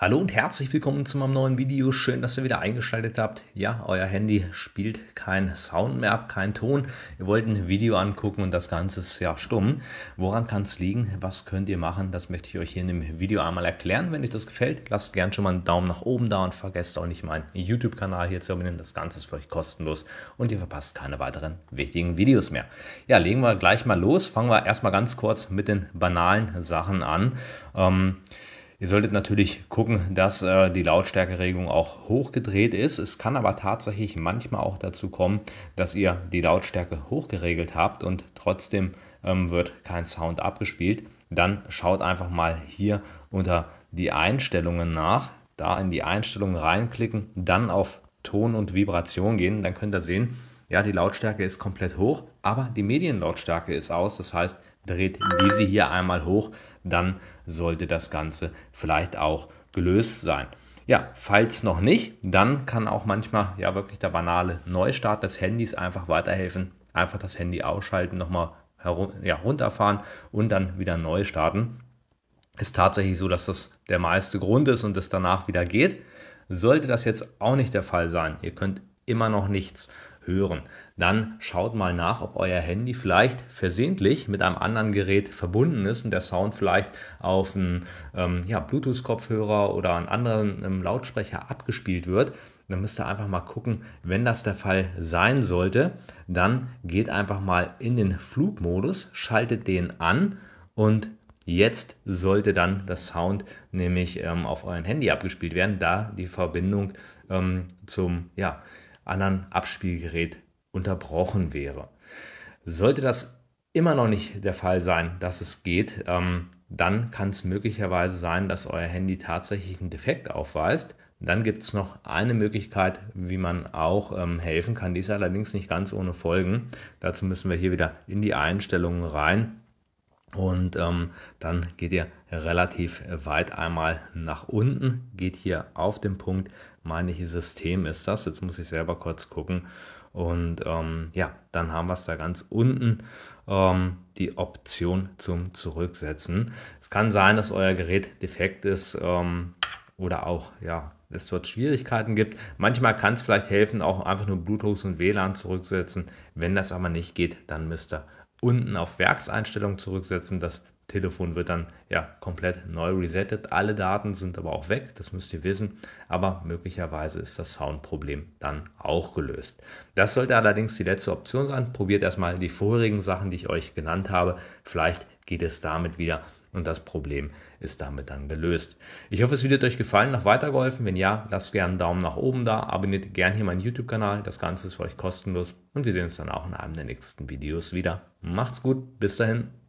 Hallo und herzlich willkommen zu meinem neuen Video. Schön, dass ihr wieder eingeschaltet habt. Ja, euer Handy spielt kein Sound mehr ab, kein Ton. Ihr wollt ein Video angucken und das Ganze ist ja stumm. Woran kann es liegen? Was könnt ihr machen? Das möchte ich euch hier in dem Video einmal erklären. Wenn euch das gefällt, lasst gerne schon mal einen Daumen nach oben da und vergesst auch nicht meinen YouTube-Kanal hier zu abonnieren. Das Ganze ist für euch kostenlos und ihr verpasst keine weiteren wichtigen Videos mehr. Ja, legen wir gleich mal los. Fangen wir erstmal ganz kurz mit den banalen Sachen an. Ähm, Ihr solltet natürlich gucken, dass äh, die Lautstärkeregelung auch hochgedreht ist. Es kann aber tatsächlich manchmal auch dazu kommen, dass ihr die Lautstärke hochgeregelt habt und trotzdem ähm, wird kein Sound abgespielt. Dann schaut einfach mal hier unter die Einstellungen nach, da in die Einstellungen reinklicken, dann auf Ton und Vibration gehen, dann könnt ihr sehen, ja, die Lautstärke ist komplett hoch, aber die Medienlautstärke ist aus. Das heißt, dreht diese hier einmal hoch, dann sollte das Ganze vielleicht auch gelöst sein. Ja, falls noch nicht, dann kann auch manchmal ja wirklich der banale Neustart des Handys einfach weiterhelfen. Einfach das Handy ausschalten, nochmal herum, ja, runterfahren und dann wieder neu starten. Ist tatsächlich so, dass das der meiste Grund ist und es danach wieder geht. Sollte das jetzt auch nicht der Fall sein, ihr könnt immer noch nichts hören, dann schaut mal nach, ob euer Handy vielleicht versehentlich mit einem anderen Gerät verbunden ist und der Sound vielleicht auf einen ähm, ja, Bluetooth-Kopfhörer oder einen anderen ähm, Lautsprecher abgespielt wird. Dann müsst ihr einfach mal gucken, wenn das der Fall sein sollte, dann geht einfach mal in den Flugmodus, schaltet den an und Jetzt sollte dann das Sound nämlich ähm, auf euren Handy abgespielt werden, da die Verbindung ähm, zum ja, anderen Abspielgerät unterbrochen wäre. Sollte das immer noch nicht der Fall sein, dass es geht, ähm, dann kann es möglicherweise sein, dass euer Handy tatsächlich einen Defekt aufweist. Dann gibt es noch eine Möglichkeit, wie man auch ähm, helfen kann. Die ist allerdings nicht ganz ohne Folgen. Dazu müssen wir hier wieder in die Einstellungen rein und ähm, dann geht ihr relativ weit einmal nach unten, geht hier auf den Punkt, meine ich, System ist das. Jetzt muss ich selber kurz gucken. Und ähm, ja, dann haben wir es da ganz unten, ähm, die Option zum Zurücksetzen. Es kann sein, dass euer Gerät defekt ist ähm, oder auch, ja, es dort Schwierigkeiten gibt. Manchmal kann es vielleicht helfen, auch einfach nur Bluetooth und WLAN zurücksetzen. Wenn das aber nicht geht, dann müsst ihr unten auf Werkseinstellungen zurücksetzen. Das Telefon wird dann ja komplett neu resettet. Alle Daten sind aber auch weg, das müsst ihr wissen. Aber möglicherweise ist das Soundproblem dann auch gelöst. Das sollte allerdings die letzte Option sein. Probiert erstmal die vorherigen Sachen, die ich euch genannt habe. Vielleicht geht es damit wieder und das Problem ist damit dann gelöst. Ich hoffe, es wird euch gefallen, noch weitergeholfen. Wenn ja, lasst gerne einen Daumen nach oben da, abonniert gerne hier meinen YouTube-Kanal. Das Ganze ist für euch kostenlos und wir sehen uns dann auch in einem der nächsten Videos wieder. Macht's gut, bis dahin.